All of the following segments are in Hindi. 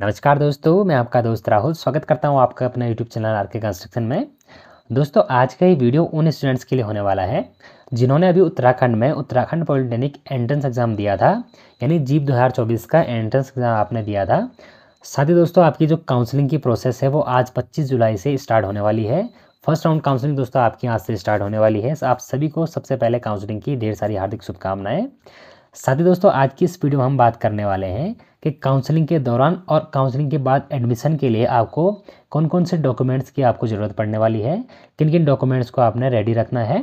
नमस्कार दोस्तों मैं आपका दोस्त राहुल स्वागत करता हूं आपका अपना YouTube channel R K construction में दोस्तों आज का ये वीडियो उन स्टूडेंट्स के लिए होने वाला है जिन्होंने अभी उत्तराखंड में उत्तराखंड पॉलिटेक्निक एंट्रेंस एग्ज़ाम दिया था यानी जीप दो का एंट्रेंस एग्ज़ाम आपने दिया था साथ ही दोस्तों आपकी जो काउंसलिंग की प्रोसेस है वो आज पच्चीस जुलाई से स्टार्ट होने वाली है फर्स्ट राउंड काउंसलिंग दोस्तों आपकी आज से स्टार्ट होने वाली है आप सभी को सबसे पहले काउंसलिंग की ढेर सारी हार्दिक शुभकामनाएं साथ ही दोस्तों आज की इस वीडियो में हम बात करने वाले हैं कि काउंसलिंग के दौरान और काउंसलिंग के बाद एडमिशन के लिए आपको कौन कौन से डॉक्यूमेंट्स की आपको ज़रूरत पड़ने वाली है किन किन डॉक्यूमेंट्स को आपने रेडी रखना है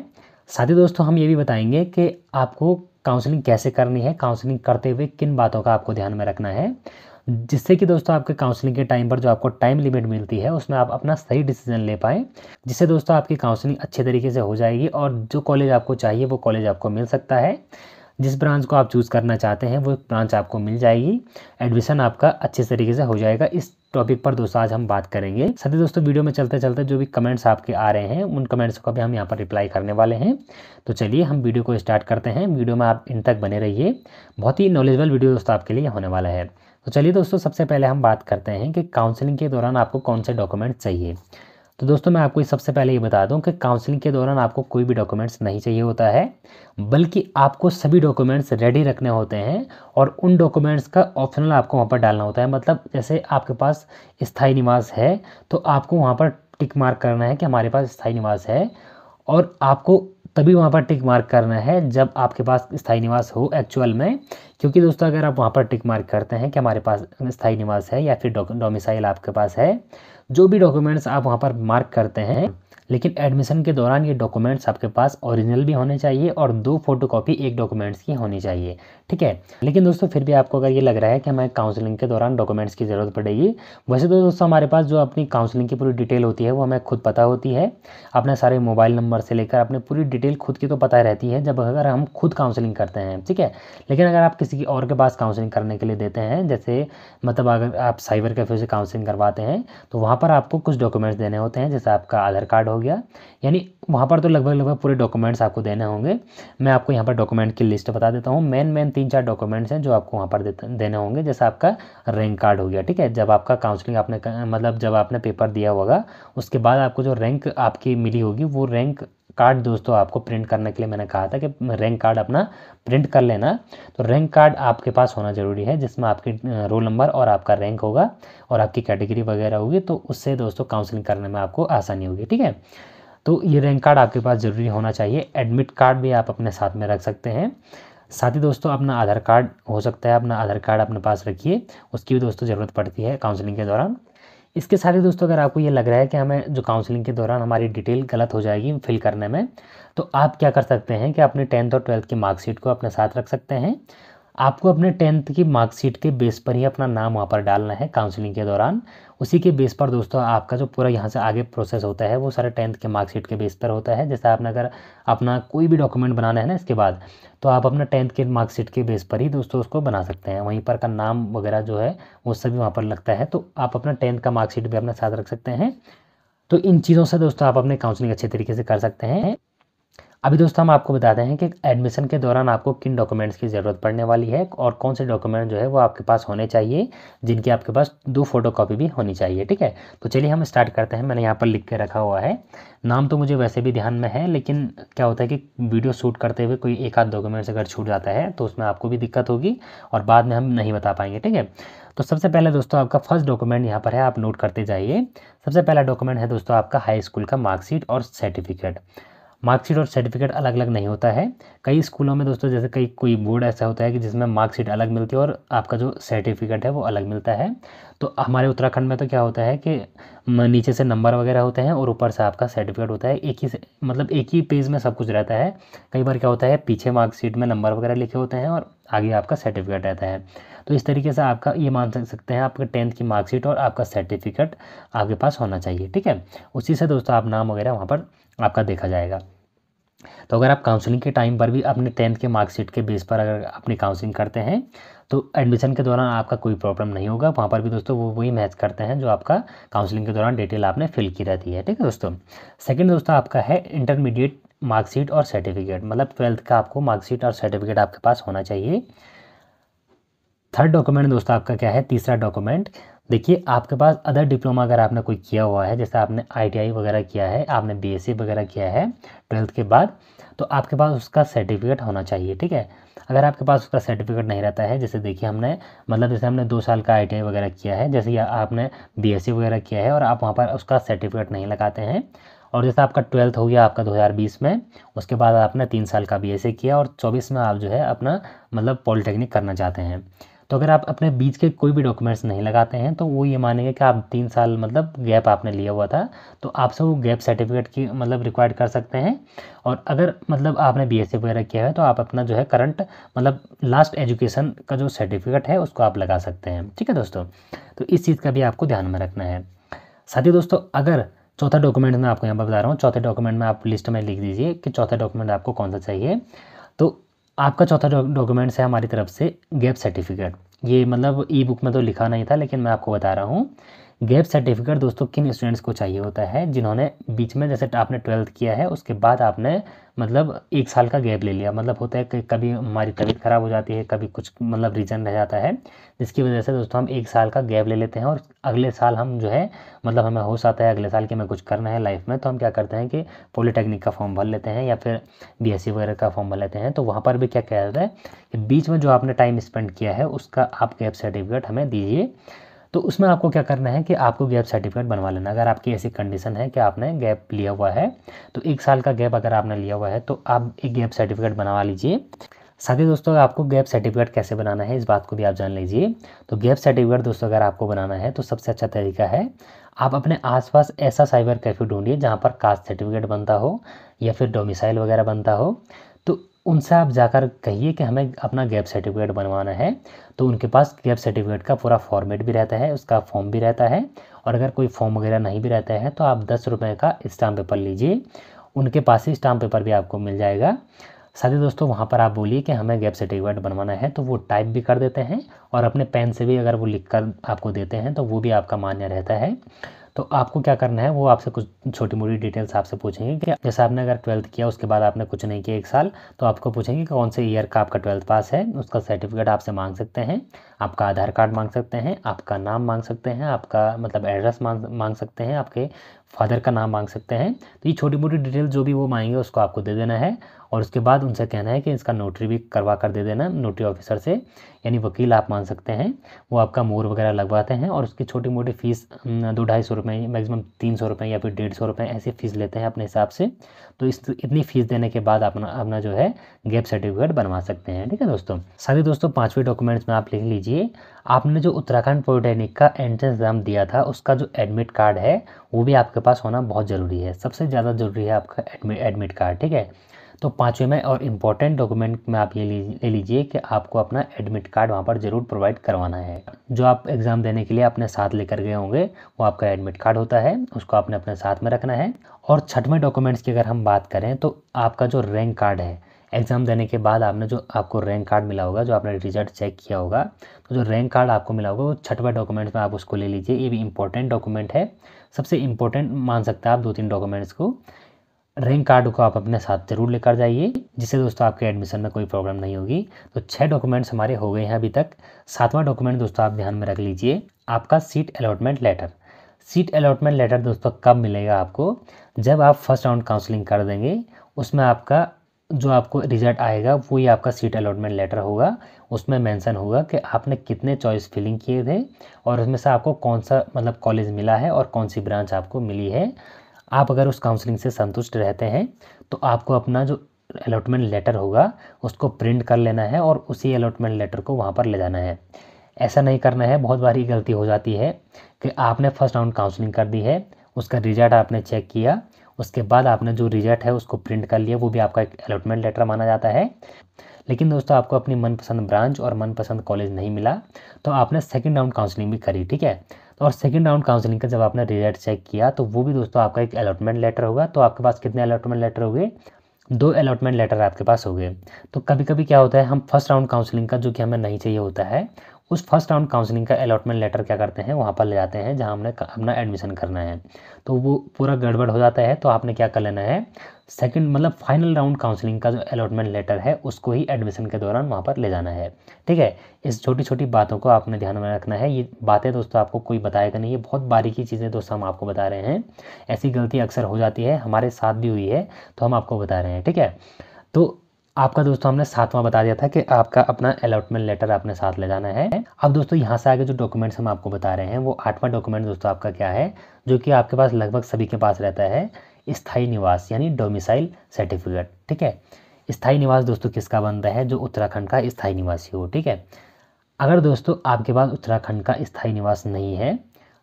साथ ही दोस्तों हम ये भी बताएंगे कि आपको काउंसलिंग कैसे करनी है काउंसलिंग करते हुए किन बातों का आपको ध्यान में रखना है जिससे कि दोस्तों आपके काउंसलिंग के टाइम पर जो आपको टाइम लिमिट मिलती है उसमें आप अपना सही डिसीजन ले पाएँ जिससे दोस्तों आपकी काउंसलिंग अच्छे तरीके से हो जाएगी और जो कॉलेज आपको चाहिए वो कॉलेज आपको मिल सकता है जिस ब्रांच को आप चूज़ करना चाहते हैं वो ब्रांच आपको मिल जाएगी एडमिशन आपका अच्छे तरीके से हो जाएगा इस टॉपिक पर दोस्तों आज हम बात करेंगे सभी दोस्तों वीडियो में चलते चलते जो भी कमेंट्स आपके आ रहे हैं उन कमेंट्स को भी हम यहाँ पर रिप्लाई करने वाले हैं तो चलिए हम वीडियो को स्टार्ट करते हैं वीडियो में आप इन तक बने रहिए बहुत ही नॉलेजबल वीडियो दोस्तों आपके लिए होने वाला है तो चलिए दोस्तों सबसे पहले हम बात करते हैं कि काउंसलिंग के दौरान आपको कौन से डॉक्यूमेंट चाहिए तो दोस्तों मैं आपको सबसे पहले ये बता दूं कि काउंसलिंग के दौरान आपको कोई भी डॉक्यूमेंट्स नहीं चाहिए होता है बल्कि आपको सभी डॉक्यूमेंट्स रेडी रखने होते हैं और उन डॉक्यूमेंट्स का ऑप्शनल आपको वहाँ पर डालना होता है मतलब जैसे आपके पास स्थाई निवास है तो आपको वहाँ पर टिक मार्क करना है कि हमारे पास स्थाई निवास है और आपको तभी वहाँ पर टिक मार्क करना है जब आपके पास स्थाई निवास हो एक्चुअल में क्योंकि दोस्तों अगर आप वहाँ पर टिक मार्क करते हैं कि हमारे पास स्थाई निवास है या फिर डोमिसाइल आपके पास है जो भी डॉक्यूमेंट्स आप वहाँ पर मार्क करते हैं लेकिन एडमिशन के दौरान ये डॉक्यूमेंट्स आपके पास ओरिजिनल भी होने चाहिए और दो फोटोकॉपी एक डॉक्यूमेंट्स की होनी चाहिए ठीक है लेकिन दोस्तों फिर भी आपको अगर ये लग रहा है कि हमें काउंसलिंग के दौरान डॉक्यूमेंट्स की ज़रूरत पड़ेगी वैसे तो दोस्तों हमारे पास जो अपनी काउंसलिंग की पूरी डिटेल होती है वो हमें खुद पता होती है अपने सारे मोबाइल नंबर से लेकर अपने पूरी डिटेल खुद की तो पता रहती है जब अगर हम खुद काउंसलिंग करते हैं ठीक है लेकिन अगर आप किसी और के पास काउंसलिंग करने के लिए देते हैं जैसे मतलब अगर आप साइबर कैफे से काउंसलिंग करवाते हैं तो वहाँ पर आपको कुछ डॉक्यूमेंट्स देने होते हैं जैसे आपका आधार कार्ड हो गया यानी वहाँ पर तो लगभग लगभग पूरे डॉक्यूमेंट्स आपको देने होंगे मैं आपको यहाँ पर डॉक्यूमेंट की लिस्ट बता देता हूँ मेन मेन तीन चार डॉक्यूमेंट्स हैं जो आपको वहाँ पर देने होंगे जैसे आपका रैंक कार्ड हो गया ठीक है जब आपका काउंसलिंग आपने मतलब जब आपने पेपर दिया होगा उसके बाद आपको जो रैंक आपकी मिली होगी वो रैंक कार्ड दोस्तों आपको प्रिंट करने के लिए मैंने कहा था कि रैंक कार्ड अपना प्रिंट कर लेना तो रैंक कार्ड आपके पास होना ज़रूरी है जिसमें आपके रोल नंबर और आपका रैंक होगा और आपकी कैटेगरी वगैरह होगी तो उससे दोस्तों काउंसलिंग करने में आपको आसानी होगी ठीक है तो ये रैंक कार्ड आपके पास ज़रूरी होना चाहिए एडमिट कार्ड भी आप अपने साथ में रख सकते हैं साथ ही दोस्तों अपना आधार कार्ड हो सकता है अपना आधार कार्ड अपने पास रखिए उसकी भी दोस्तों ज़रूरत पड़ती है काउंसलिंग के दौरान इसके साथ ही दोस्तों अगर आपको ये लग रहा है कि हमें जो काउंसलिंग के दौरान हमारी डिटेल गलत हो जाएगी फिल करने में तो आप क्या कर सकते हैं कि अपने टेंथ और ट्वेल्थ की मार्कशीट को अपने साथ रख सकते हैं आपको अपने टेंथ की मार्कशीट के बेस पर ही अपना नाम वहाँ पर डालना है काउंसलिंग के दौरान उसी के बेस पर दोस्तों आपका जो पूरा यहाँ से आगे प्रोसेस होता है वो सारे टेंथ के मार्कशीट के बेस पर होता है जैसे आपने अगर अपना कोई भी डॉक्यूमेंट बनाना है ना इसके बाद तो आप अपना टेंथ के मार्कशीट के बेस पर ही दोस्तों उसको बना सकते हैं वहीं पर का नाम वगैरह जो है वो सभी वहाँ पर लगता है तो आप अपना टेंथ का मार्कशीट भी अपने साथ रख सकते हैं तो इन चीज़ों से दोस्तों आप अपने काउंसलिंग अच्छे तरीके से कर सकते हैं अभी दोस्तों हम आपको बताते हैं कि एडमिशन के दौरान आपको किन डॉक्यूमेंट्स की ज़रूरत पड़ने वाली है और कौन से डॉक्यूमेंट जो है वो आपके पास होने चाहिए जिनकी आपके पास दो फोटोकॉपी भी होनी चाहिए ठीक है तो चलिए हम स्टार्ट करते हैं मैंने यहाँ पर लिख के रखा हुआ है नाम तो मुझे वैसे भी ध्यान में है लेकिन क्या होता है कि वीडियो शूट करते हुए कोई एक आध डॉक्यूमेंट्स अगर छूट जाता है तो उसमें आपको भी दिक्कत होगी और बाद में हम नहीं बता पाएंगे ठीक है तो सबसे पहले दोस्तों आपका फर्स्ट डॉक्यूमेंट यहाँ पर है आप नोट करते जाइए सबसे पहला डॉक्यूमेंट है दोस्तों आपका हाई स्कूल का मार्कशीट और सर्टिफिकेट मार्कशीट और सर्टिफिकेट अलग अलग नहीं होता है कई स्कूलों में दोस्तों जैसे कई कोई बोर्ड ऐसा होता है कि जिसमें मार्कशीट अलग मिलती है और आपका जो सर्टिफिकेट है वो अलग मिलता है तो हमारे उत्तराखंड में तो क्या होता है कि नीचे से नंबर वगैरह होते हैं और ऊपर से आपका सर्टिफिकेट होता है एक ही मतलब एक ही पेज में सब कुछ रहता है कई बार क्या होता है पीछे मार्कशीट में नंबर वगैरह लिखे होते हैं और आगे आपका सर्टिफिकेट रहता है तो इस तरीके से आपका ये मान सकते हैं आपके टेंथ की मार्कशीट और आपका सर्टिफिकेट आपके पास होना चाहिए ठीक है उसी से दोस्तों आप नाम वगैरह वहाँ पर आपका देखा जाएगा तो अगर आप काउंसलिंग के टाइम पर भी अपने टेंथ के मार्कशीट के बेस पर अगर अपनी काउंसलिंग करते हैं तो एडमिशन के दौरान आपका कोई प्रॉब्लम नहीं होगा वहाँ पर भी दोस्तों वो वही मैच करते हैं जो आपका काउंसलिंग के दौरान डिटेल आपने फिल की रहती है ठीक है दोस्तों सेकेंड दोस्तों आपका है इंटरमीडिएट मार्कशीट और सर्टिफिकेट मतलब ट्वेल्थ का आपको मार्कशीट और सर्टिफिकेट आपके पास होना चाहिए थर्ड डॉक्यूमेंट दोस्तों आपका क्या है तीसरा डॉक्यूमेंट देखिए आपके पास अदर डिप्लोमा अगर आपने कोई किया हुआ है जैसे आपने आई वगैरह किया है आपने बी वगैरह किया है ट्वेल्थ के बाद तो आपके पास उसका सर्टिफिकेट होना चाहिए ठीक है अगर आपके पास उसका सर्टिफिकेट नहीं रहता है जैसे देखिए हमने मतलब जैसे हमने दो साल का आई वगैरह किया है जैसे आपने बी वगैरह किया है और आप वहाँ पर उसका सर्टिफिकेट नहीं लगाते हैं और जैसे आपका ट्वेल्थ हो गया आपका 2020 में उसके बाद आपने तीन साल का बी किया और चौबीस में आप जो है अपना मतलब पॉलिटेक्निक करना चाहते हैं तो अगर आप अपने बीच के कोई भी डॉक्यूमेंट्स नहीं लगाते हैं तो वो ये मानेंगे कि आप तीन साल मतलब गैप आपने लिया हुआ था तो आपसे वो गैप सर्टिफिकेट की मतलब रिक्वायर्ड कर सकते हैं और अगर मतलब आपने बी e वगैरह किया है तो आप अपना जो है करंट मतलब लास्ट एजुकेशन का जो सर्टिफिकेट है उसको आप लगा सकते हैं ठीक है दोस्तों तो इस चीज़ का भी आपको ध्यान में रखना है साथ ही दोस्तों अगर चौथा डॉक्यूमेंट मैं आपको यहाँ पर बता रहा हूँ चौथे डॉक्यूमेंट में आप लिस्ट में लिख दीजिए कि चौथा डॉक्यूमेंट आपको कौन सा चाहिए तो आपका चौथा डॉक्यूमेंट्स है हमारी तरफ से गैप सर्टिफिकेट ये मतलब ई बुक में तो लिखा नहीं था लेकिन मैं आपको बता रहा हूँ गैप सर्टिफिकेट दोस्तों किन स्टूडेंट्स को चाहिए होता है जिन्होंने बीच में जैसे आपने ट्वेल्थ किया है उसके बाद आपने मतलब एक साल का गैप ले लिया मतलब होता है कि कभी हमारी तबीयत ख़राब हो जाती है कभी कुछ मतलब रीज़न रह जाता है जिसकी वजह से दोस्तों हम एक साल का गैप ले लेते हैं और अगले साल हम जो है मतलब हमें होश आता है अगले साल कि हमें कुछ करना है लाइफ में तो हम क्या करते हैं कि पॉलीटेक्निक का फॉर्म भर लेते हैं या फिर बी वगैरह का फॉर्म भर लेते हैं तो वहाँ पर भी क्या कहा जाता है कि बीच में जो आपने टाइम स्पेंड किया है उसका आप गैप सर्टिफिकेट हमें दीजिए तो उसमें आपको क्या करना है कि आपको गैप सर्टिफिकेट बनवा लेना अगर आपकी ऐसी कंडीशन है कि आपने गैप लिया हुआ है तो एक साल का गैप अगर आपने लिया हुआ है तो आप एक गैप सर्टिफिकेट बनवा लीजिए साथ ही दोस्तों आपको गैप सर्टिफिकेट कैसे बनाना है इस बात को भी आप जान लीजिए तो गैप सर्टिफिकेट दोस्तों अगर आपको बनाना है तो सबसे अच्छा तरीका है आप अपने आसपास ऐसा साइबर कैफ़े ढूंढिए जहाँ पर कास्ट सर्टिफिकेट बनता हो या फिर डोमिसाइल वगैरह बनता हो तो उनसे आप जाकर कहिए कि हमें अपना गैप सर्टिफिकेट बनवाना है तो उनके पास गैप सर्टिफिकेट का पूरा फॉर्मेट भी रहता है उसका फॉर्म भी रहता है और अगर कोई फॉर्म वगैरह नहीं भी रहता है तो आप दस रुपये का स्टाम्प पेपर लीजिए उनके पास ही स्टाम्प पेपर भी आपको मिल जाएगा साथ ही दोस्तों वहाँ पर आप बोलिए कि हमें गैप सर्टिफिकेट बनवाना है तो वो टाइप भी कर देते हैं और अपने पेन से भी अगर वो लिख कर आपको देते हैं तो वो भी आपका मान्य रहता है तो आपको क्या करना है वो आपसे कुछ छोटी मोटी डिटेल्स आपसे पूछेंगे कि जैसे आपने अगर ट्वेल्थ किया उसके बाद आपने कुछ नहीं किया एक साल तो आपको पूछेंगे कौन से ईयर का आपका ट्वेल्थ पास है उसका सर्टिफिकेट आपसे मांग सकते हैं आपका आधार कार्ड मांग सकते हैं आपका नाम मांग सकते हैं आपका मतलब एड्रेस मांग मांग सकते हैं आपके फादर का नाम मांग सकते हैं तो ये छोटी मोटी डिटेल जो भी वो मांगेंगे उसको आपको दे देना है और उसके बाद उनसे कहना है कि इसका नोटरी भी करवा कर दे देना नोटरी ऑफिसर से यानी वकील आप मान सकते हैं वो आपका मोर वगैरह लगवाते हैं और उसकी छोटी मोटी फ़ीस दो ढाई सौ रुपये मैक्सिमम तीन सौ रुपये या फिर डेढ़ सौ रुपये ऐसी फ़ीस लेते हैं अपने हिसाब से तो इस इतनी फ़ीस देने के बाद अपना अपना जो है गैप सर्टिफिकेट बनवा सकते हैं ठीक है दोस्तों साथ ही दोस्तों पाँचवें डॉक्यूमेंट्स में आप लिख लीजिए आपने जो उत्तराखंड पॉलिटेक्निक का एंट्रेंस एग्ज़ाम दिया था उसका जो एडमिट कार्ड है वो भी आपके पास होना बहुत ज़रूरी है सबसे ज़्यादा ज़रूरी है आपका एडमिट कार्ड ठीक है तो पाँचवें में और इम्पॉर्टेंट डॉक्यूमेंट में आप ये ले लीजिए कि आपको अपना एडमिट कार्ड वहाँ पर ज़रूर प्रोवाइड करवाना है जो आप एग्ज़ाम देने के लिए अपने साथ लेकर गए होंगे वो आपका एडमिट कार्ड होता है उसको आपने अपने साथ में रखना है और छठवें डॉक्यूमेंट्स की अगर हम बात करें तो आपका जो रैंक कार्ड है एग्ज़ाम देने के बाद आपने जो आपको रैंक कार्ड मिला होगा जो आपने रिजल्ट चेक किया होगा तो जो रैंक कार्ड आपको मिला होगा वो छठवा डॉक्यूमेंट में आप उसको ले लीजिए ये भी इंपॉर्टेंट डॉक्यूमेंट है सबसे इम्पोर्टेंट मान सकते हैं आप दो तीन डॉक्यूमेंट्स को रैंक कार्ड को आप अपने साथ जरूर लेकर जाइए जिससे दोस्तों आपके एडमिशन में कोई प्रॉब्लम नहीं होगी तो छः डॉक्यूमेंट्स हमारे हो गए हैं अभी तक सातवां डॉक्यूमेंट दोस्तों आप ध्यान में रख लीजिए आपका seat allotment letter seat allotment letter दोस्तों कब मिलेगा आपको जब आप फर्स्ट राउंड काउंसलिंग कर देंगे उसमें आपका जो आपको रिजल्ट आएगा वो ही आपका सीट अलॉटमेंट लेटर होगा उसमें मेंशन होगा कि आपने कितने चॉइस फिलिंग किए थे और उसमें से आपको कौन सा मतलब कॉलेज मिला है और कौन सी ब्रांच आपको मिली है आप अगर उस काउंसलिंग से संतुष्ट रहते हैं तो आपको अपना जो अलॉटमेंट लेटर होगा उसको प्रिंट कर लेना है और उसी अलॉटमेंट लेटर को वहाँ पर ले जाना है ऐसा नहीं करना है बहुत बारी गलती हो जाती है कि आपने फर्स्ट राउंड काउंसलिंग कर दी है उसका रिजल्ट आपने चेक किया उसके बाद आपने जो रिजल्ट है उसको प्रिंट कर लिया वो भी आपका एक अलॉटमेंट लेटर माना जाता है लेकिन दोस्तों आपको अपनी मनपसंद ब्रांच और मनपसंद कॉलेज नहीं मिला तो आपने सेकेंड राउंड काउंसलिंग भी करी ठीक है और सेकेंड राउंड काउंसलिंग का जब आपने रिजल्ट चेक किया तो वो भी दोस्तों आपका एक अलॉटमेंट लेटर होगा तो आपके पास कितने अलॉटमेंट लेटर होंगे दो अलॉटमेंट लेटर आपके पास हो गए तो कभी कभी क्या होता है हम फर्स्ट राउंड काउंसलिंग का जो कि हमें नहीं चाहिए होता है उस फर्स्ट राउंड काउंसलिंग का अलॉटमेंट लेटर क्या करते हैं वहाँ पर ले जाते हैं जहाँ हमने अपना एडमिशन करना है तो वो पूरा गड़बड़ हो जाता है तो आपने क्या कर लेना है सेकंड मतलब फाइनल राउंड काउंसलिंग का जो अलॉटमेंट लेटर है उसको ही एडमिशन के दौरान वहाँ पर ले जाना है ठीक है इस छोटी छोटी बातों को आपने ध्यान में रखना है ये बातें दोस्तों आपको कोई बताएगा नहीं ये बहुत बारीकी चीज़ें दोस्तों हम आपको बता रहे हैं ऐसी गलती अक्सर हो जाती है हमारे साथ भी हुई है तो हम आपको बता रहे हैं ठीक है तो आपका दोस्तों हमने सातवां बता दिया था कि आपका अपना अलॉटमेंट लेटर आपने साथ ले जाना है अब दोस्तों यहाँ से आगे जो डॉक्यूमेंट्स हम आपको बता रहे हैं वो आठवां डॉक्यूमेंट दोस्तों आपका क्या है जो कि आपके पास लगभग सभी के पास रहता है स्थाई निवास यानी डोमिसाइल सर्टिफिकेट ठीक है स्थाई निवास दोस्तों किसका बन रहा है जो उत्तराखंड का स्थाई निवासी हो ठीक है अगर दोस्तों आपके पास उत्तराखंड का स्थाई निवास नहीं है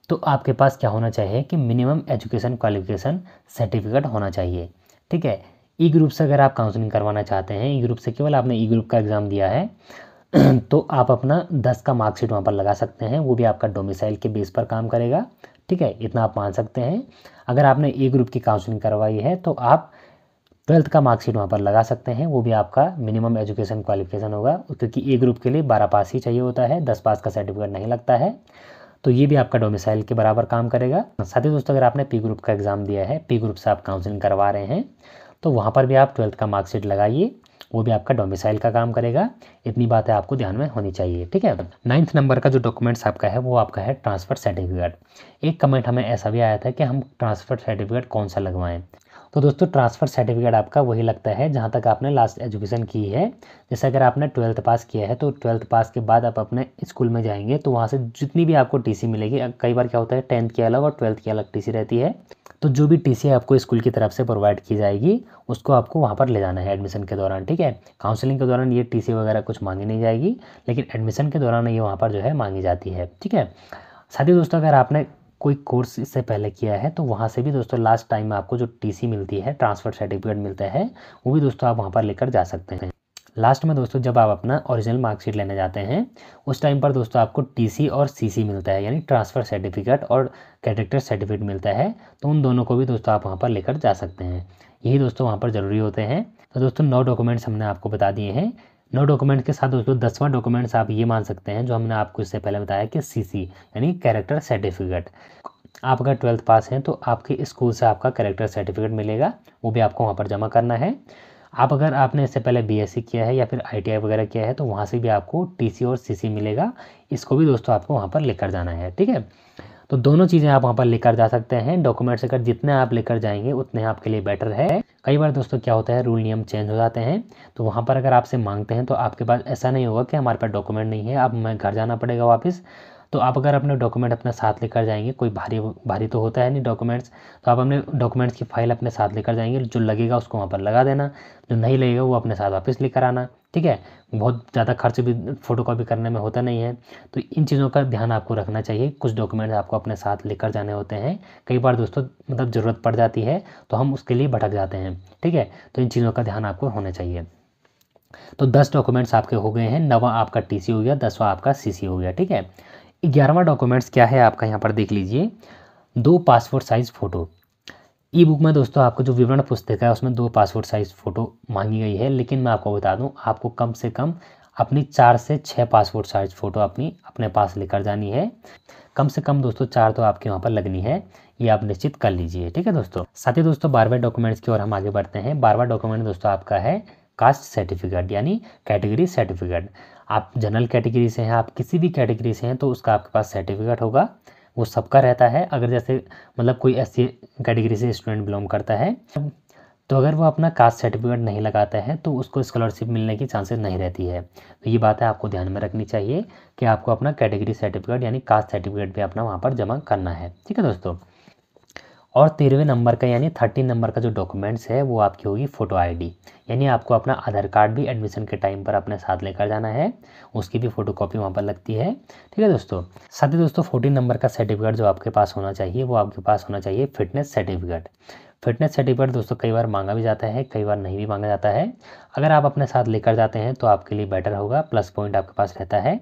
तो आपके पास क्या होना चाहिए कि मिनिमम एजुकेशन क्वालिफिकेशन सर्टिफिकेट होना चाहिए ठीक है ई e ग्रुप से अगर आप काउंसलिंग करवाना चाहते हैं ई e ग्रुप से केवल आपने ई e ग्रुप का एग्ज़ाम दिया है तो आप अपना दस का मार्कशीट वहाँ पर लगा सकते हैं वो भी आपका डोमिसाइल के बेस पर काम करेगा ठीक है इतना आप मान सकते हैं अगर आपने ए ग्रुप की काउंसलिंग करवाई है तो आप ट्वेल्थ का मार्कशीट वहाँ पर लगा सकते हैं वो भी आपका मिनिमम एजुकेशन क्वालिफिकेशन होगा क्योंकि ए ग्रुप के लिए बारह पास ही चाहिए होता है दस पास का सर्टिफिकेट नहीं लगता है तो ये भी आपका डोमिसाइल के बराबर काम करेगा साथ ही दोस्तों अगर आपने पी ग्रुप का एग्ज़ाम दिया है पी ग्रुप से आप काउंसलिंग करवा रहे हैं तो वहाँ पर भी आप ट्वेल्थ का मार्कशीट लगाइए वो भी आपका डोमिसाइल का काम करेगा इतनी बात है आपको ध्यान में होनी चाहिए ठीक है नाइन्थ नंबर का जो डॉक्यूमेंट्स आपका है वो आपका है ट्रांसफ़र सर्टिफिकेट एक कमेंट हमें ऐसा भी आया था कि हम ट्रांसफ़र सर्टिफिकेट कौन सा लगवाएं तो दोस्तों ट्रांसफ़र सर्टिफिकेट आपका वही लगता है जहाँ तक आपने लास्ट एजुकेशन की है जैसे अगर आपने ट्वेल्थ पास किया है तो ट्वेल्थ पास के बाद आप अपने स्कूल में जाएंगे तो वहाँ से जितनी भी आपको टीसी मिलेगी कई बार क्या होता है टेंथ के अलग और ट्वेल्थ की अलग टीसी रहती है तो जो भी टी आपको स्कूल की तरफ से प्रोवाइड की जाएगी उसको आपको वहाँ पर ले जाना है एडमिशन के दौरान ठीक है काउंसलिंग के दौरान ये टी वगैरह कुछ मांगी नहीं जाएगी लेकिन एडमिशन के दौरान ये वहाँ पर जो है मांगी जाती है ठीक है साथ ही दोस्तों अगर आपने कोई कोर्स इससे पहले किया है तो वहाँ से भी दोस्तों लास्ट टाइम में आपको जो टीसी मिलती है ट्रांसफ़र सर्टिफिकेट मिलता है वो भी दोस्तों आप वहाँ पर लेकर जा सकते हैं लास्ट में दोस्तों जब आप अपना ओरिजिनल मार्कशीट लेने जाते हैं उस टाइम पर दोस्तों आपको टीसी और सीसी मिलता है यानी ट्रांसफ़र सर्टिफिकेट और कैरेक्टर सर्टिफिकेट मिलता है तो उन दोनों को भी दोस्तों आप वहाँ पर लेकर जा सकते हैं यही दोस्तों वहाँ पर ज़रूरी होते हैं तो दोस्तों नौ डॉक्यूमेंट्स हमने आपको बता दिए हैं नौ डॉक्यूमेंट के साथ दोस्तों दसवां डॉक्यूमेंट्स आप ये मान सकते हैं जो हमने आपको इससे पहले बताया कि सी यानी कैरेक्टर सर्टिफिकेट आप अगर ट्वेल्थ पास हैं तो आपके स्कूल से आपका कैरेक्टर सर्टिफिकेट मिलेगा वो भी आपको वहाँ पर जमा करना है आप अगर आपने इससे पहले बीएससी e किया है या फिर आईटीआई वगैरह किया है तो वहाँ से भी आपको टीसी और सीसी मिलेगा इसको भी दोस्तों आपको वहाँ पर लेकर जाना है ठीक है तो दोनों चीज़ें आप वहाँ पर लेकर जा सकते हैं डॉक्यूमेंट्स अगर जितने आप लेकर जाएंगे उतने आपके लिए बेटर है कई बार दोस्तों क्या होता है रूल नियम चेंज हो जाते हैं तो वहाँ पर अगर आपसे मांगते हैं तो आपके पास ऐसा नहीं होगा कि हमारे पास डॉक्यूमेंट नहीं है अब हमें घर जाना पड़ेगा वापस तो आप अगर अपने डॉक्यूमेंट अपने साथ लेकर जाएंगे कोई भारी भारी तो होता है नहीं डॉक्यूमेंट्स तो आप अपने डॉक्यूमेंट्स की फ़ाइल अपने साथ लेकर जाएंगे जो लगेगा उसको वहाँ पर लगा देना जो नहीं लगेगा वो अपने साथ वापस लेकर आना ठीक है बहुत ज़्यादा खर्च भी फ़ोटो कॉपी करने में होता नहीं है तो इन चीज़ों का ध्यान आपको रखना चाहिए कुछ डॉक्यूमेंट्स आपको अपने साथ लेकर जाने होते हैं कई बार दोस्तों मतलब ज़रूरत पड़ जाती है तो हम उसके लिए भटक जाते हैं ठीक है तो इन चीज़ों का ध्यान आपको होना चाहिए तो दस डॉक्यूमेंट्स आपके हो गए हैं नवा आपका टीसी हो गया दसवा आपका सीसी हो गया ठीक है ग्यारहवा डॉक्यूमेंट्स क्या है आपका यहाँ पर देख लीजिए दो passport size photo E book में दोस्तों आपको जो विवरण पुस्तक है उसमें दो पासपोर्ट साइज़ फ़ोटो मांगी गई है लेकिन मैं आपको बता दूं आपको कम से कम अपनी चार से छः पासपोर्ट साइज फ़ोटो अपनी अपने पास लेकर जानी है कम से कम दोस्तों चार तो आपके वहाँ पर लगनी है ये आप निश्चित कर लीजिए ठीक है दोस्तों साथ ही दोस्तों बारहवें डॉक्यूमेंट्स की ओर हम आगे बढ़ते हैं बारहवा डॉक्यूमेंट दोस्तों आपका है कास्ट सर्टिफिकेट यानी कैटेगरी सर्टिफिकेट आप जनरल कैटेगरी से हैं आप किसी भी कैटेगरी से हैं तो उसका आपके पास सर्टिफिकेट होगा वो सबका रहता है अगर जैसे मतलब कोई एस कैटेगरी से स्टूडेंट बिलोंग करता है तो अगर वो अपना कास्ट सर्टिफिकेट नहीं लगाता है तो उसको स्कॉलरशिप मिलने की चांसेस नहीं रहती है तो ये बात है आपको ध्यान में रखनी चाहिए कि आपको अपना कैटेगरी सर्टिफिकेट यानी कास्ट सर्टिफिकेट भी अपना वहाँ पर जमा करना है ठीक है दोस्तों और तेरहवें नंबर का यानी थर्टीन नंबर का जो डॉक्यूमेंट्स है वो आपकी होगी फ़ोटो आईडी यानी आपको अपना आधार कार्ड भी एडमिशन के टाइम पर अपने साथ लेकर जाना है उसकी भी फ़ोटो कॉपी वहाँ पर लगती है ठीक है दोस्तों साथ ही दोस्तों फोर्टीन नंबर का सर्टिफिकेट जो आपके पास होना चाहिए वो आपके पास होना चाहिए फिटनेस सर्टिफिकेट फिटनेस सर्टिफिकेट दोस्तों कई बार मांगा भी जाता है कई बार नहीं भी मांगा जाता है अगर आप अपने साथ लेकर जाते हैं तो आपके लिए बेटर होगा प्लस पॉइंट आपके पास रहता है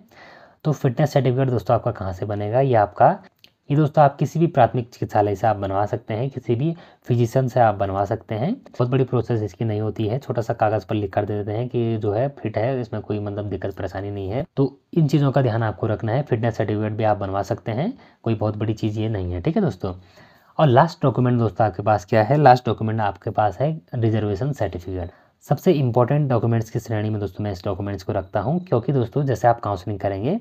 तो फिटनेस सर्टिफिकेट दोस्तों आपका कहाँ से बनेगा ये आपका ये दोस्तों आप किसी भी प्राथमिक चिकित्सालय से आप बनवा सकते हैं किसी भी फिजिशियन से आप बनवा सकते हैं बहुत बड़ी प्रोसेस इसकी नहीं होती है छोटा सा कागज़ पर लिख कर दे देते हैं कि जो है फिट है इसमें कोई मतलब दिक्कत परेशानी नहीं है तो इन चीज़ों का ध्यान आपको रखना है फिटनेस सर्टिफिकेट भी आप बनवा सकते हैं कोई बहुत बड़ी चीज़ ये नहीं है ठीक है दोस्तों और लास्ट डॉक्यूमेंट दोस्तों आपके पास क्या है लास्ट डॉक्यूमेंट आपके पास है रिजर्वेशन सर्टिफिकेट सबसे इम्पॉर्टेंट डॉक्यूमेंट्स की श्रेणी में दोस्तों मैं इस डॉक्यूमेंट्स को रखता हूँ क्योंकि दोस्तों जैसे आप काउंसलिंग करेंगे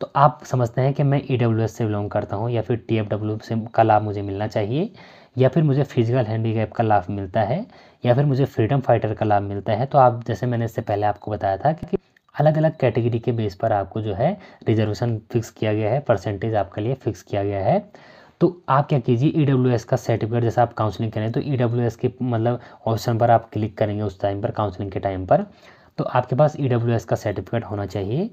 तो आप समझते हैं कि मैं ई e से बिलोंग करता हूँ या फिर टी से का लाभ मुझे मिलना चाहिए या फिर मुझे फिजिकल हैंडीकैप का लाभ मिलता है या फिर मुझे फ्रीडम फाइटर का लाभ मिलता है तो आप जैसे मैंने इससे पहले आपको बताया था कि अलग अलग कैटेगरी के बेस पर आपको जो है रिजर्वेशन फिक्स किया गया है परसेंटेज आपके लिए फिक्स किया गया है तो आप क्या कीजिए ई e का सर्टिफिकेट जैसे आप काउंसलिंग करें तो ई e के मतलब ऑप्शन पर आप क्लिक करेंगे उस टाइम पर काउंसलिंग के टाइम पर तो आपके पास ई e का सर्टिफिकेट होना चाहिए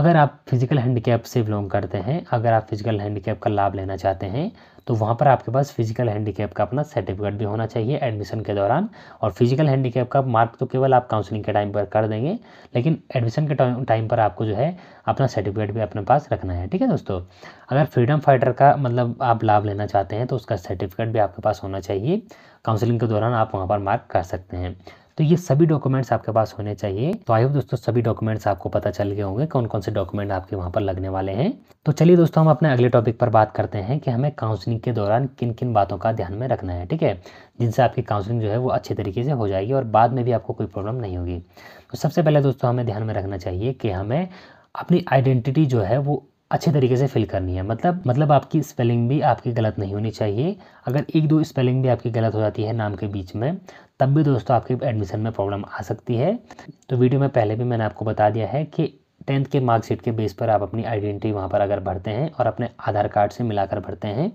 अगर आप फिज़िकल हैंडीकैप से बिलोंग करते हैं अगर आप फिज़िकल हैंडीकैप का लाभ लेना चाहते हैं तो वहाँ पर आपके पास फिजिकल हैंडीकैप का अपना सर्टिफिकेट भी होना चाहिए एडमिशन के दौरान और फिजिकल हैंडीकैप का मार्क तो केवल आप काउंसलिंग के टाइम पर कर देंगे लेकिन एडमिशन के टाइम पर आपको जो है अपना सर्टिफिकेट भी अपने पास रखना है ठीक है दोस्तों अगर फ्रीडम फाइटर का मतलब आप लाभ लेना चाहते हैं तो उसका सर्टिफिकेट भी आपके पास होना चाहिए काउंसलिंग के दौरान आप वहाँ पर मार्क कर सकते हैं तो ये सभी डॉक्यूमेंट्स आपके पास होने चाहिए तो आई होप दोस्तों सभी डॉक्यूमेंट्स आपको पता चल गए होंगे कौन कौन से डॉक्यूमेंट आपके वहाँ पर लगने वाले हैं तो चलिए दोस्तों हम अपने अगले टॉपिक पर बात करते हैं कि हमें काउंसलिंग के दौरान किन किन बातों का ध्यान में रखना है ठीक है जिनसे आपकी काउंसलिंग जो है वो अच्छे तरीके से हो जाएगी और बाद में भी आपको कोई प्रॉब्लम नहीं होगी तो सबसे पहले दोस्तों हमें ध्यान में रखना चाहिए कि हमें अपनी आइडेंटिटी जो है वो अच्छे तरीके से फिल करनी है मतलब मतलब आपकी स्पेलिंग भी आपकी गलत नहीं होनी चाहिए अगर एक दो स्पेलिंग भी आपकी गलत हो जाती है नाम के बीच में तब भी दोस्तों आपकी एडमिशन में प्रॉब्लम आ सकती है तो वीडियो में पहले भी मैंने आपको बता दिया है कि टेंथ के मार्कशीट के बेस पर आप अपनी आइडेंटिटी वहाँ पर अगर भरते हैं और अपने आधार कार्ड से मिलाकर भरते हैं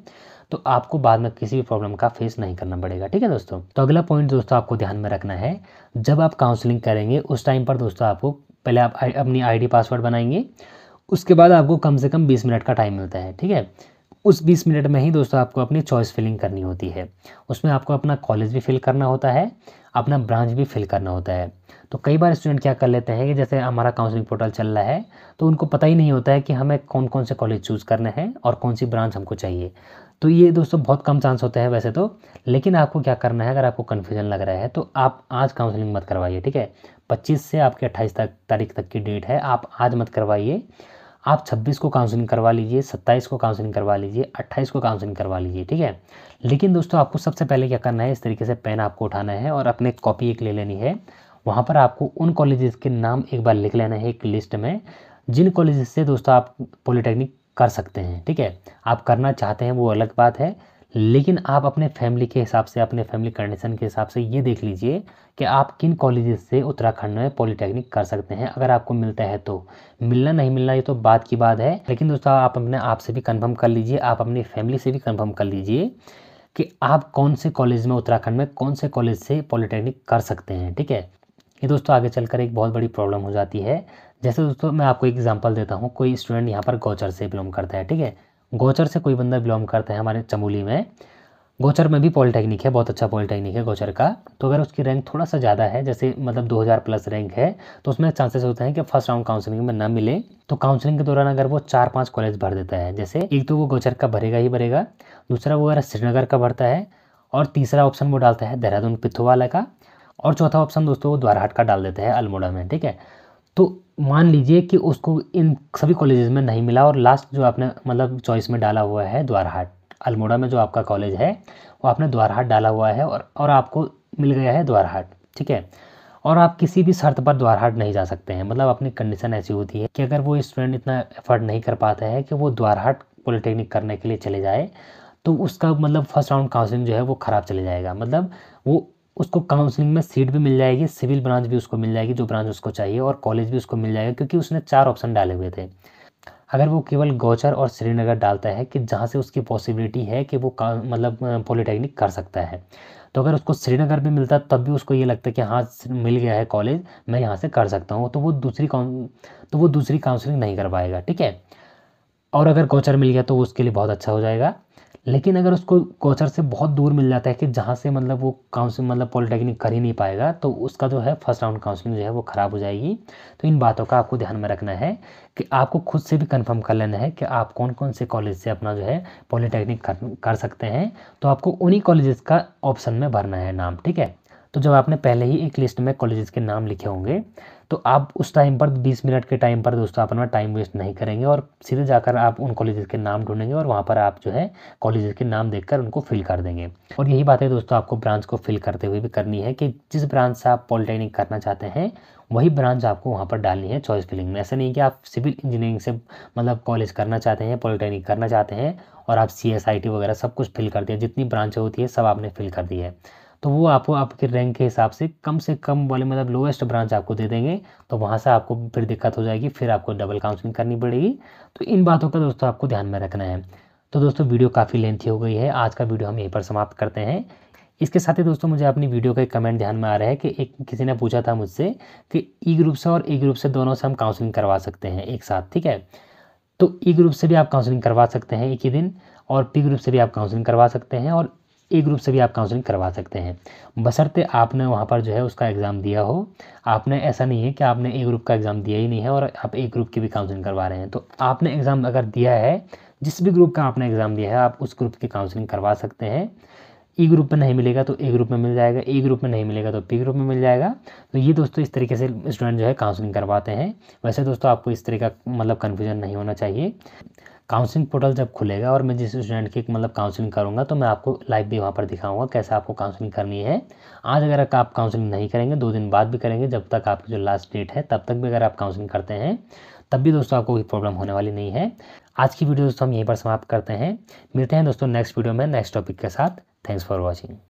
तो आपको बाद में किसी भी प्रॉब्लम का फेस नहीं करना पड़ेगा ठीक है दोस्तों तो अगला पॉइंट दोस्तों आपको ध्यान में रखना है जब आप काउंसलिंग करेंगे उस टाइम पर दोस्तों आपको पहले आप अपनी आईडी पासवर्ड बनाएंगे उसके बाद आपको कम से कम बीस मिनट का टाइम मिलता है ठीक है उस 20 मिनट में ही दोस्तों आपको अपनी चॉइस फिलिंग करनी होती है उसमें आपको अपना कॉलेज भी फिल करना होता है अपना ब्रांच भी फिल करना होता है तो कई बार स्टूडेंट क्या कर लेते हैं कि जैसे हमारा काउंसलिंग पोर्टल चल रहा है तो उनको पता ही नहीं होता है कि हमें कौन कौन से कॉलेज चूज़ करने हैं और कौन सी ब्रांच हमको चाहिए तो ये दोस्तों बहुत कम चांस होते हैं वैसे तो लेकिन आपको क्या करना है अगर आपको कन्फ्यूजन लग रहा है तो आप आज काउंसलिंग मत करवाइए ठीक है पच्चीस से आपके अट्ठाईस तारीख तक की डेट है आप आज मत करवाइए आप 26 को काउंसलिंग करवा लीजिए 27 को काउंसलिंग करवा लीजिए 28 को काउंसलिंग करवा लीजिए ठीक है लेकिन दोस्तों आपको सबसे पहले क्या करना है इस तरीके से पेन आपको उठाना है और अपने कॉपी एक ले लेनी है वहाँ पर आपको उन कॉलेजेस के नाम एक बार लिख लेना है एक लिस्ट में जिन कॉलेज से दोस्तों आप पॉलीटेक्निक कर सकते हैं ठीक है आप करना चाहते हैं वो अलग बात है लेकिन आप अपने फैमिली के हिसाब से अपने फैमिली कंडीशन के हिसाब से ये देख लीजिए कि आप किन कॉलेजेस से उत्तराखंड में पॉलिटेक्निक कर सकते हैं अगर आपको मिलता है तो मिलना नहीं मिलना ये तो बात की बात है लेकिन दोस्तों आप अपने आप से भी कन्फर्म कर लीजिए आप अपनी फैमिली से भी कन्फर्म कर लीजिए कि आप कौन से कॉलेज में उत्तराखंड में कौन से कॉलेज से पॉलिटेक्निक कर सकते हैं ठीक है ये दोस्तों आगे चलकर एक बहुत बड़ी प्रॉब्लम हो जाती है जैसे दोस्तों मैं आपको एग्जांपल देता हूँ कोई स्टूडेंट यहाँ पर गौचर से बिलोंग करता है ठीक है गोचर से कोई बंदा बिलोंग करता है हमारे चमोली में गोचर में भी पॉलिटेक्निक है बहुत अच्छा पॉलिटेक्निक है गोचर का तो अगर उसकी रैंक थोड़ा सा ज़्यादा है जैसे मतलब 2000 प्लस रैंक है तो उसमें चांसेस होते हैं कि फर्स्ट राउंड काउंसलिंग में ना मिले तो काउंसलिंग के दौरान अगर वो चार पांच कॉलेज भर देता है जैसे एक तो वो गोचर का भरेगा ही भरेगा दूसरा वो अगर श्रीनगर का भरता है और तीसरा ऑप्शन वो डालता है देहरादून पिथुवाला का और चौथा ऑप्शन दोस्तों वो द्वारहाट का डाल देता है अल्मोड़ा में ठीक है तो मान लीजिए कि उसको इन सभी कॉलेजेस में नहीं मिला और लास्ट जो आपने मतलब चॉइस में डाला हुआ है द्वारहाट अल्मोड़ा में जो आपका कॉलेज है वो आपने द्वारहाट डाला हुआ है और और आपको मिल गया है द्वारहाट ठीक है और आप किसी भी शर्त पर द्वारहाट नहीं जा सकते हैं मतलब अपनी कंडीशन ऐसी होती है कि अगर वो स्टूडेंट इतना एफर्ट नहीं कर पाता है कि वो द्वारहाट पॉलिटेक्निक करने के लिए चले जाए तो उसका मतलब फर्स्ट राउंड काउंसलिंग जो है वो ख़राब चले जाएगा मतलब वो उसको काउंसलिंग में सीट भी मिल जाएगी सिविल ब्रांच भी उसको मिल जाएगी जो ब्रांच उसको चाहिए और कॉलेज भी उसको मिल जाएगा क्योंकि उसने चार ऑप्शन डाले हुए थे अगर वो केवल गौचर और श्रीनगर डालता है कि जहाँ से उसकी पॉसिबिलिटी है कि वो मतलब पॉलिटेक्निक कर सकता है तो अगर उसको श्रीनगर भी मिलता तब भी उसको ये लगता है कि हाँ मिल गया है कॉलेज मैं यहाँ से कर सकता हूँ तो वो दूसरी तो वो दूसरी काउंसलिंग नहीं कर पाएगा ठीक है और अगर गौचर मिल गया तो उसके लिए बहुत अच्छा हो जाएगा लेकिन अगर उसको कोचर से बहुत दूर मिल जाता है कि जहाँ से मतलब वो काउंसिल मतलब पॉलिटेक्निक कर ही नहीं पाएगा तो उसका जो है फर्स्ट राउंड काउंसलिंग जो है वो ख़राब हो जाएगी तो इन बातों का आपको ध्यान में रखना है कि आपको खुद से भी कंफर्म कर लेना है कि आप कौन कौन से कॉलेज से अपना जो है पॉलिटेक्निक कर, कर सकते हैं तो आपको उन्हीं कॉलेजेस का ऑप्शन में भरना है नाम ठीक है तो जब आपने पहले ही एक लिस्ट में कॉलेजेस के नाम लिखे होंगे तो आप उस टाइम पर 20 मिनट के टाइम पर दोस्तों आप अपना टाइम वेस्ट नहीं करेंगे और सीधे जाकर आप उन कॉलेजेस के नाम ढूंढेंगे और वहाँ पर आप जो है कॉलेजेस के नाम देखकर उनको फिल कर देंगे और यही बात है दोस्तों आपको ब्रांच को फिल करते हुए भी करनी है कि जिस ब्रांच से आप पॉलिटेक्निक करना चाहते हैं वही ब्रांच आपको वहाँ पर डालनी है चॉइस फिलिंग में ऐसा नहीं कि आप सिविल इंजीनियरिंग से मतलब कॉलेज करना चाहते हैं पॉलिटेक्निक करना चाहते हैं और आप सी वगैरह सब कुछ फिल कर दिया जितनी ब्रांच होती है सब आपने फिल कर दी है तो वो आपको आपके रैंक के हिसाब से कम से कम वाले मतलब लोएस्ट ब्रांच आपको दे देंगे तो वहाँ से आपको फिर दिक्कत हो जाएगी फिर आपको डबल काउंसलिंग करनी पड़ेगी तो इन बातों का दोस्तों आपको ध्यान में रखना है तो दोस्तों वीडियो काफ़ी लेंथी हो गई है आज का वीडियो हम यहीं पर समाप्त करते हैं इसके साथ ही दोस्तों मुझे अपनी वीडियो का एक कमेंट ध्यान में आ रहा है कि एक किसी ने पूछा था मुझसे कि ई e ग्रुप से और ई e ग्रुप से दोनों से हम काउंसलिंग करवा सकते हैं एक साथ ठीक है तो ई e ग्रुप से भी आप काउंसलिंग करवा सकते हैं एक ही दिन और पी ग्रुप से भी आप काउंसलिंग करवा सकते हैं और ए ग्रुप से भी आप काउंसलिंग करवा सकते हैं बशर्ते आपने वहाँ पर जो है उसका एग्ज़ाम दिया हो आपने ऐसा नहीं है कि आपने ए ग्रुप का एग्ज़ाम दिया ही नहीं है और आप ए ग्रुप की भी काउंसलिंग करवा रहे हैं तो आपने एग्ज़ाम अगर दिया है जिस भी ग्रुप का आपने एग्ज़ाम दिया है आप उस ग्रुप की काउंसलिंग करवा सकते हैं ई e ग्रुप में नहीं मिलेगा तो ए ग्रुप में मिल जाएगा ए e ग्रुप में नहीं मिलेगा तो पी ग्रुप में मिल जाएगा तो ये दोस्तों इस तरीके से स्टूडेंट जो है काउंसलिंग करवाते हैं वैसे दोस्तों आपको इस तरह का मतलब कन्फ्यूजन नहीं होना चाहिए काउंसलिंग पोर्टल जब खुलेगा और मैं जिस स्टूडेंट की मतलब काउंसलिंग करूँगा तो मैं आपको लाइव भी वहाँ पर दिखाऊंगा कैसे आपको काउंसलिंग करनी है आज अगर आप काउंसलिंग नहीं करेंगे दो दिन बाद भी करेंगे जब तक आपकी जो लास्ट डेट है तब तक भी अगर आप काउंसलिंग करते हैं तब भी दोस्तों आपको कोई प्रॉब्लम होने वाली नहीं है आज की वीडियो दोस्तों हम यहीं पर समाप्त करते हैं मिलते हैं दोस्तों नेक्स्ट वीडियो में नेक्स्ट टॉपिक के साथ थैंक्स फॉर वॉचिंग